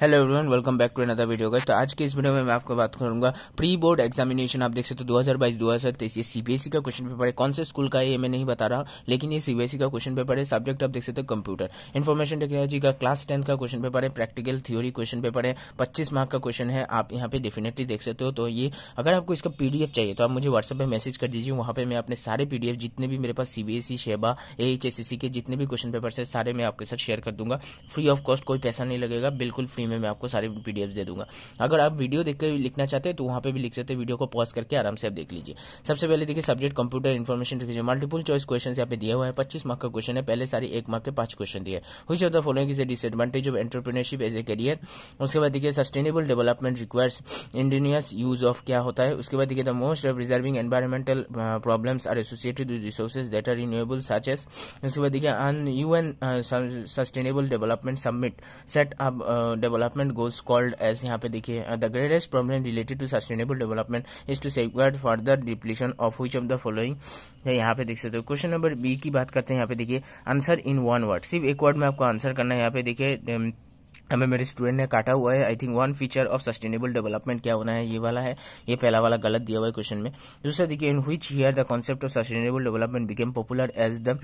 hello everyone welcome back to another video तो आज के इस वीडियो में मैं आपको बात करूंगा प्री बोर्ड एग्जामिनेशन आप देख सकते हो 2022 2023 ये सीबीएसई e का क्वेश्चन पेपर है कौन से स्कूल का है ये मैं नहीं बता रहा लेकिन ये सीबीएसई e का क्वेश्चन पेपर है सब्जेक्ट आप देख सकते हो कंप्यूटर इन्फॉर्मेशन टेक्नोलॉजी का क्लास टेंथ का क्वेश्चन पेपर है प्रैक्टिकल थ्योरी क्वेश्चन पेपर है पच्चीस मार्क का क्वेश्चन है आप यहाँ पे डेफिनेटली देख सकते हो तो ये अगर आपको इसका पीडीएफ चाहिए तो आप मुझे व्हाट्सएप पर मैसेज कर दीजिए वहाँ पे मैं अपने सारे पीडीएफ जितने भी मेरे पास सीबीएसई शेबा एच के जितने भी क्वेश्चन पेपर है सारे मैं आपके साथ शेयर कर दूंगा फ्री ऑफ कॉस्ट कोई पैसा नहीं लगेगा बिल्कुल फ्री में मैं आपको सारे पी दे दूंगा अगर आप वीडियो देख कर लिखना चाहते हैं तो वहाँ पर भी लिख सकते हैं वीडियो को पॉज करके आराम से आप देख लीजिए सबसे पहले देखिए subject computer information multiple choice question यहाँ पे दिए हुए हैं पच्चीस मार्क का क्वेश्चन है पहले सारे एक मार्क के पांच क्वेश्चन दिए हुई of the following is a disadvantage of entrepreneurship as a career उसके बाद देखिए sustainable development requires indigenous use of क्या होता है उसके बाद देखिए the most of reserving environmental problem are associated with resources that are renewable such as उसके बाद देखिए in U N sustainable development summit set up develop development goals called as यहाँ पे देखिए the greatest problem related to sustainable development is to safeguard further depletion of which of the following यहाँ पे देख सकते हो question number B की बात करते हैं यहाँ पे देखिए आंसर इन वन वर्ड सिर्फ एक वर्ड में आपको आंसर करना है यहाँ पे देखिए um, हमें मेरे स्टूडेंट ने काटा हुआ है I think one feature of sustainable development क्या होना है ये वाला है ये पहला वाला गलत दिया हुआ है क्वेश्चन में दूसरा देखिए in which year the concept of sustainable development became popular as the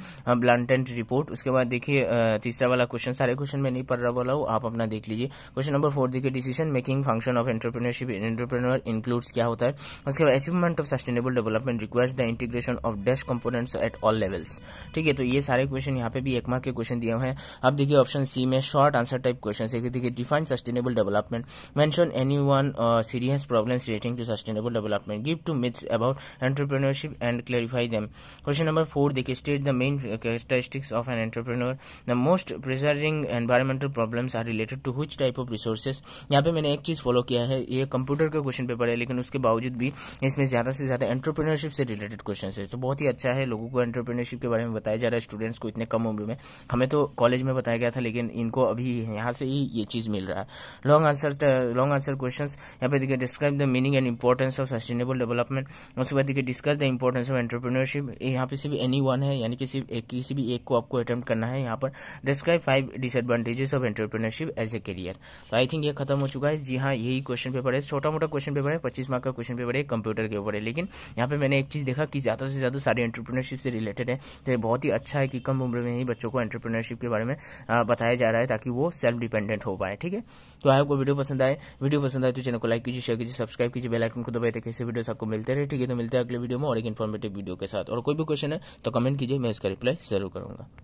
Brundtland report उसके बाद देखिए uh, तीसरा वाला क्वेश्चन सारे क्वेश्चन में नहीं पढ़ रहा बोला आप अपना देख लीजिए क्वेश्चन नंबर फोर देखिए decision making function of entrepreneurship entrepreneur includes क्या होता है उसके बाद achievement of sustainable development requires the integration of dash components at all levels ठीक है तो ये सारे क्वेश्चन यहाँ पे भी एक मार्क के क्वेश्चन दिए हुए हैं अब देखिए ऑप्शन सी में शॉर्ट आंसर टाइप क्वेश्चन देखिए define sustainable development mention any one serious problems relating to sustainable development give two myths about entrepreneurship and clarify them question number four देखिए state the main characteristics of an entrepreneur the most pressing environmental problems are related to which type of resources यहाँ पे मैंने एक चीज़ follow किया है ये computer का question paper है लेकिन उसके बावजूद भी इसमें ज़्यादा से ज़्यादा एंटरप्रेन्योरशिप से रिलेटेड क्वेश्चन है तो बहुत ही अच्छा है लोगों को एंटरप्रेन्योरशिप के बारे में बताया जा रहा है स्टूडेंट्स को इतने कम उम्र में हमें तो कॉलेज में बताया गया था लेकिन इनको अभी यहाँ से ही ये चीज़ मिल रहा है long answer long answer question यहाँ पे देखिए describe the meaning and importance of sustainable development उसके बाद देखिए discuss the importance of entrepreneurship यहाँ पे सिर्फ एनी वन है यानी कि सिर्फ किसी भी एक को आपको अटेम्प्ट करना है यहाँ पर describe five disadvantages of entrepreneurship as a career तो आई थिंक ये खत्म हो चुका है जी हाँ यही क्वेश्चन पेपर है छोटा मोटा क्वेश्चन पेपर है पच्चीस मार्क का क्वेश्चन पेपर है कंप्यूटर के ऊपर है लेकिन यहाँ पे मैंने एक चीज़ देखा कि ज़्यादा से ज़्यादा सारे एंटरप्रीनरशिप से रिलेटेड है तो ये बहुत ही अच्छा है कि कम उम्र में ही बच्चों को एंटरप्रीनरशिप के बारे में बताया जा रहा है ताकि वो सेल्फ डिपेंडेंट डिपेंडेंट हो पाए ठीक है तो आपको वीडियो पसंद आए वीडियो पसंद आए तो चैनल को लाइक कीजिए शेयर कीजिए सब्सक्राइब कीजिए बेल आइकन को दबाए तो कैसे वीडियो आपको मिलते रहे ठीक है तो मिलते हैं अगले वीडियो में और एक इन्फॉर्मेटिव वीडियो के साथ और कोई भी क्वेश्चन है तो कमेंट कीजिए मैं इसका रिप्लाई जरूर करूंगा